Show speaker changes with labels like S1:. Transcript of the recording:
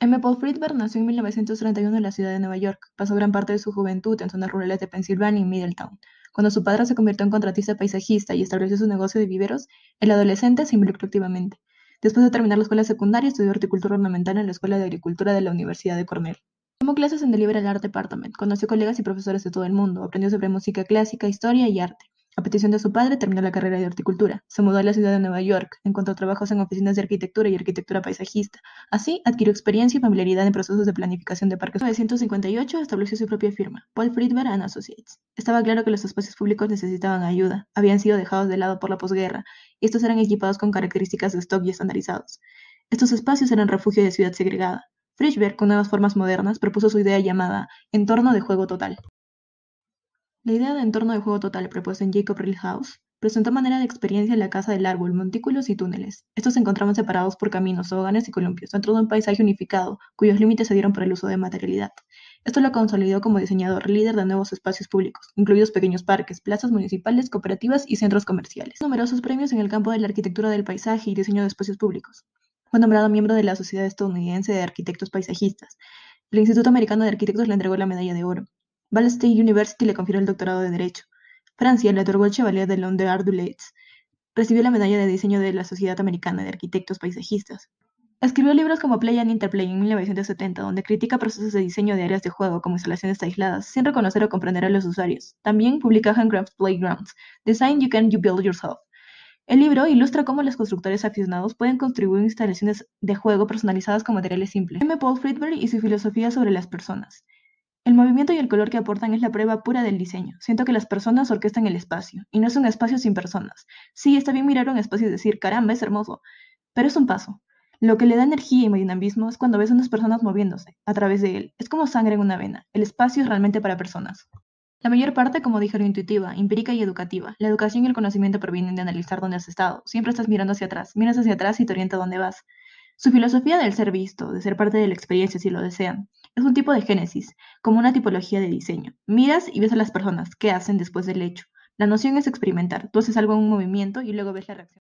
S1: M. Paul Friedberg nació en 1931 en la ciudad de Nueva York. Pasó gran parte de su juventud en zonas rurales de Pensilvania y Middletown. Cuando su padre se convirtió en contratista paisajista y estableció su negocio de viveros, el adolescente se involucró activamente. Después de terminar la escuela secundaria, estudió horticultura ornamental en la Escuela de Agricultura de la Universidad de Cornell. Tomó clases en el Liberal Art Department, conoció colegas y profesores de todo el mundo, aprendió sobre música clásica, historia y arte. A petición de su padre, terminó la carrera de horticultura. Se mudó a la ciudad de Nueva York, encontró trabajos en oficinas de arquitectura y arquitectura paisajista. Así, adquirió experiencia y familiaridad en procesos de planificación de parques. En 1958 estableció su propia firma, Paul Friedberg Associates. Estaba claro que los espacios públicos necesitaban ayuda, habían sido dejados de lado por la posguerra, y estos eran equipados con características de stock y estandarizados. Estos espacios eran refugio de ciudad segregada. Friedberg, con nuevas formas modernas, propuso su idea llamada entorno de juego total. La idea de entorno de juego total propuesta en Jacob house presentó manera de experiencia en la casa del árbol, montículos y túneles. Estos se encontraban separados por caminos, hoganes y columpios, dentro de un paisaje unificado, cuyos límites se dieron por el uso de materialidad. Esto lo consolidó como diseñador, líder de nuevos espacios públicos, incluidos pequeños parques, plazas municipales, cooperativas y centros comerciales. Numerosos premios en el campo de la arquitectura del paisaje y diseño de espacios públicos. Fue nombrado miembro de la Sociedad Estadounidense de Arquitectos Paisajistas. El Instituto Americano de Arquitectos le entregó la medalla de oro. Ball State University le confirió el doctorado de Derecho; Francia le otorgó el Chevalier de Londres. de recibió la Medalla de Diseño de la Sociedad Americana de Arquitectos Paisajistas. Escribió libros como Play and Interplay en 1970, donde critica procesos de diseño de áreas de juego como instalaciones aisladas, sin reconocer o comprender a los usuarios. También publica Handcraft Playgrounds, Design You Can You Build Yourself. El libro ilustra cómo los constructores aficionados pueden construir instalaciones de juego personalizadas con materiales simples. M. Paul Friedberg y su filosofía sobre las personas. El movimiento y el color que aportan es la prueba pura del diseño. Siento que las personas orquestan el espacio, y no es un espacio sin personas. Sí, está bien mirar un espacio y decir, caramba, es hermoso, pero es un paso. Lo que le da energía y dinamismo es cuando ves a unas personas moviéndose a través de él. Es como sangre en una vena. El espacio es realmente para personas. La mayor parte, como dije, lo intuitiva, empírica y educativa. La educación y el conocimiento provienen de analizar dónde has estado. Siempre estás mirando hacia atrás. Miras hacia atrás y te orienta dónde vas. Su filosofía del ser visto, de ser parte de la experiencia si lo desean, es un tipo de génesis, como una tipología de diseño. Miras y ves a las personas, qué hacen después del hecho. La noción es experimentar. Tú haces algo en un movimiento y luego ves la reacción.